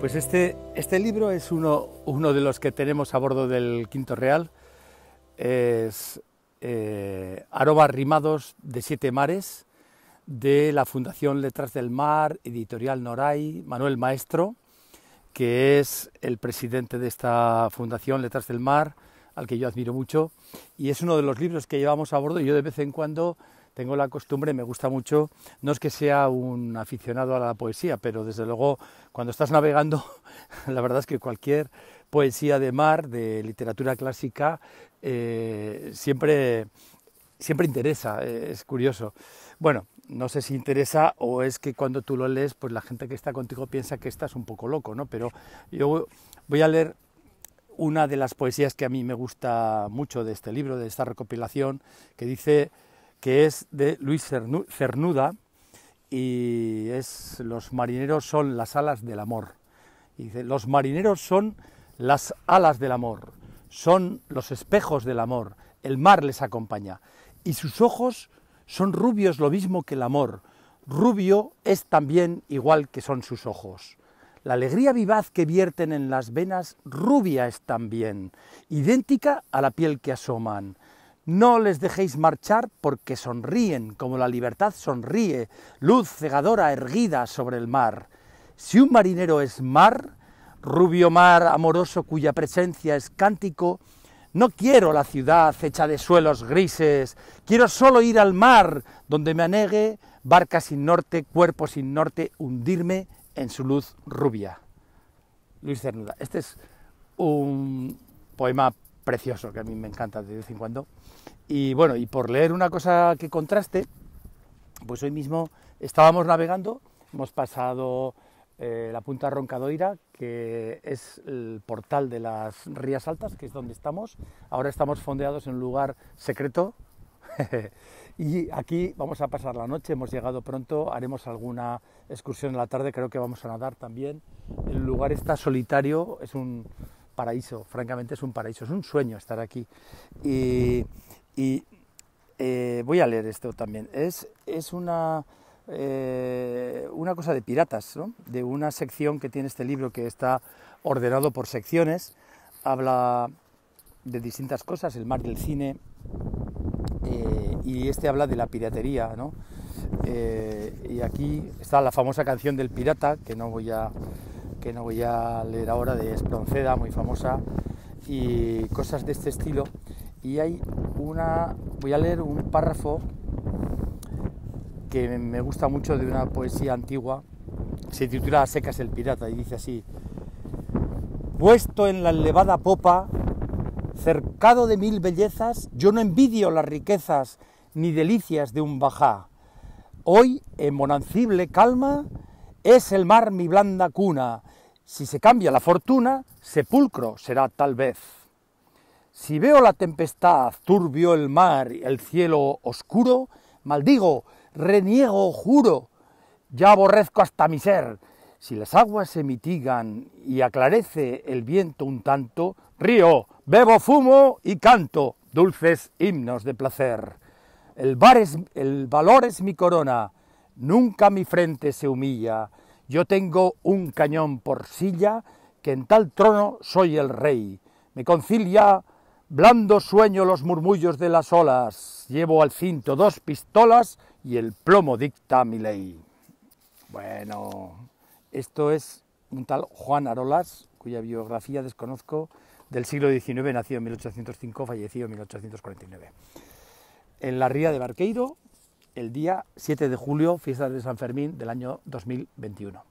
Pues este, este libro es uno, de los que tenemos a bordo del Quinto Real. Es eh, Rimados de Siete Mares, de la Fundación Letras del Mar, Editorial Noray, Manuel Maestro, que es el presidente de esta Fundación Letras del Mar, al que yo admiro mucho. Y es uno de los libros que llevamos a bordo. Y yo de vez en cuando tengo la costumbre, me gusta mucho, no es que sea un aficionado a la poesía, pero desde luego cuando estás navegando, la verdad es que cualquier poesía de mar, de literatura clásica, eh, siempre, siempre interesa, eh, es curioso. Bueno, no sé si interesa o es que cuando tú lo lees, pues la gente que está contigo piensa que estás un poco loco, ¿no? Pero yo voy a leer una de las poesías que a mí me gusta mucho de este libro, de esta recopilación, que dice que es de Luis Cernuda y es Los marineros son las alas del amor. Y dice, los marineros son las alas del amor, son los espejos del amor, el mar les acompaña y sus ojos son rubios lo mismo que el amor. Rubio es también igual que son sus ojos. La alegría vivaz que vierten en las venas rubia es también, idéntica a la piel que asoman. No les dejéis marchar porque sonríen, como la libertad sonríe, luz cegadora erguida sobre el mar. Si un marinero es mar, rubio mar amoroso cuya presencia es cántico, no quiero la ciudad hecha de suelos grises, quiero solo ir al mar, donde me anegue, barca sin norte, cuerpo sin norte, hundirme en su luz rubia. Luis Cernuda. Este es un poema precioso, que a mí me encanta de vez en cuando. Y bueno, y por leer una cosa que contraste, pues hoy mismo estábamos navegando, hemos pasado eh, la punta Roncadoira, que es el portal de las Rías Altas, que es donde estamos. Ahora estamos fondeados en un lugar secreto. y aquí vamos a pasar la noche, hemos llegado pronto, haremos alguna excursión en la tarde, creo que vamos a nadar también. El lugar está solitario, es un, paraíso, francamente es un paraíso, es un sueño estar aquí. Y, eh, voy a leer esto también. Es, es una, eh, una cosa de piratas, de una sección que tiene este libro que está ordenado por secciones. Habla de distintas cosas, el mar del cine, eh, y este habla de la piratería, y aquí está la famosa canción del pirata, que no voy a que no voy a leer ahora, de Espronceda, muy famosa, y cosas de este estilo. Y hay una, voy a leer un párrafo que me gusta mucho de una poesía antigua, se titula Secas el Pirata y dice así, puesto en la elevada popa, cercado de mil bellezas, yo no envidio las riquezas ni delicias de un bajá. Hoy, en monancible calma, es el mar mi blanda cuna. Si se cambia la fortuna, sepulcro será tal vez. Si veo la tempestad, turbio el mar, y el cielo oscuro, maldigo, reniego, juro, ya aborrezco hasta mi ser. Si las aguas se mitigan y aclarece el viento un tanto, río, bebo fumo y canto dulces himnos de placer. El, bar es, el valor es mi corona, Nunca mi frente se humilla, yo tengo un cañón por silla, que en tal trono soy el rey. Me concilia blando sueño los murmullos de las olas, llevo al cinto dos pistolas y el plomo dicta mi ley. Bueno, esto es un tal Juan Arolas, cuya biografía desconozco, del siglo XIX, nacido en 1805, fallecido en 1849. En la ría de Barqueiro, el día 7 de julio, fiesta de San Fermín del año 2021.